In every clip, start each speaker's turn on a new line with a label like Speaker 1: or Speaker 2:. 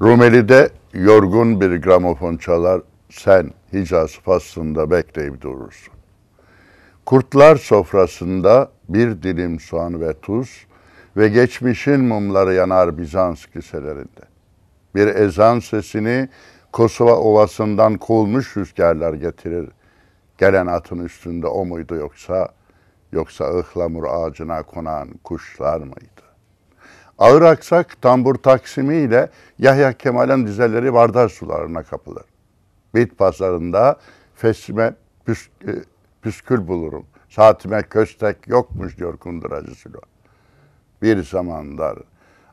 Speaker 1: Rumeli'de yorgun bir gramofon çalar, sen Hicaz faslında bekleyip durursun. Kurtlar sofrasında bir dilim soğan ve tuz ve geçmişin mumları yanar Bizans kiliselerinde. Bir ezan sesini Kosova Ovası'ndan kovulmuş rüzgarlar getirir. Gelen atın üstünde o muydu yoksa, yoksa ıhlamur ağacına konan kuşlar mıydı? Ağır aksak tambur taksimi ile Yahya Kemal'in dizeleri vardar sularına kapılır. Bit pazarında fesime püs, e, püskül bulurum. Saatime köstek yokmuş diyor kunduracı Sülo. Bir zamanlar,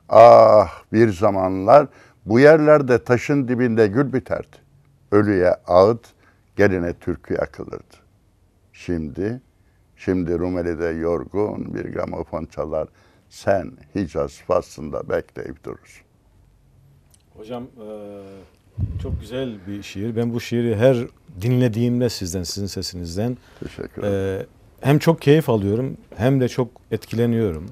Speaker 1: ah bir zamanlar bu yerlerde taşın dibinde gül biterdi. Ölüye ağıt, geline türkü yakılırdı. Şimdi, şimdi Rumeli'de yorgun bir gramofon çalar sen Hicaz faslında bekleyip durursun.
Speaker 2: Hocam e, çok güzel
Speaker 1: bir şiir. Ben bu şiiri her
Speaker 2: dinlediğimde sizden, sizin sesinizden Teşekkür e, ederim. hem çok keyif alıyorum hem de çok etkileniyorum.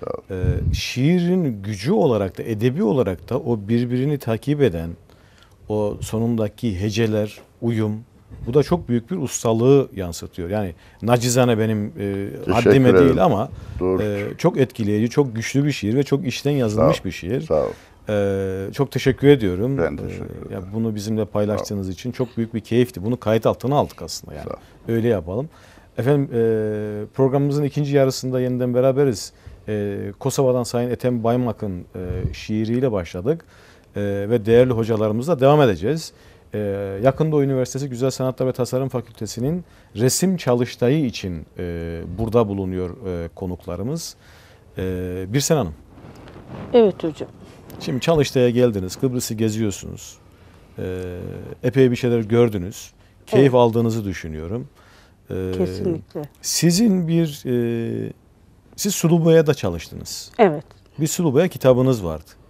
Speaker 2: Sağ olun. E, şiirin gücü olarak da edebi olarak da o birbirini takip eden o sonundaki heceler, uyum, bu da çok büyük bir ustalığı yansıtıyor. Yani nacizane benim e, haddime ederim. değil ama e, çok etkileyici, çok güçlü bir şiir ve çok işten yazılmış Sağ bir şiir. Sağ ol. Ee, çok teşekkür ediyorum. Ben teşekkür e, ederim. Ee, ya bunu bizimle paylaştığınız için çok büyük bir keyifti. Bunu kayıt altına aldık aslında yani. Öyle yapalım. Efendim e, programımızın ikinci yarısında yeniden beraberiz. E, Kosova'dan Sayın Ethem Baymak'ın e, şiiriyle başladık. E, ve değerli hocalarımızla devam edeceğiz. Ee, yakında Üniversitesi Güzel Sanatlar ve Tasarım Fakültesi'nin resim çalıştayı için e, burada bulunuyor e, konuklarımız. E, Birsen Hanım. Evet hocam. Şimdi çalıştaya geldiniz, Kıbrıs'ı geziyorsunuz. Ee, epey bir şeyler gördünüz. Keyif evet. aldığınızı düşünüyorum. Kesinlikle. Sizin bir, e, siz Suluba'ya da çalıştınız. Evet. Bir Suluba'ya kitabınız vardı.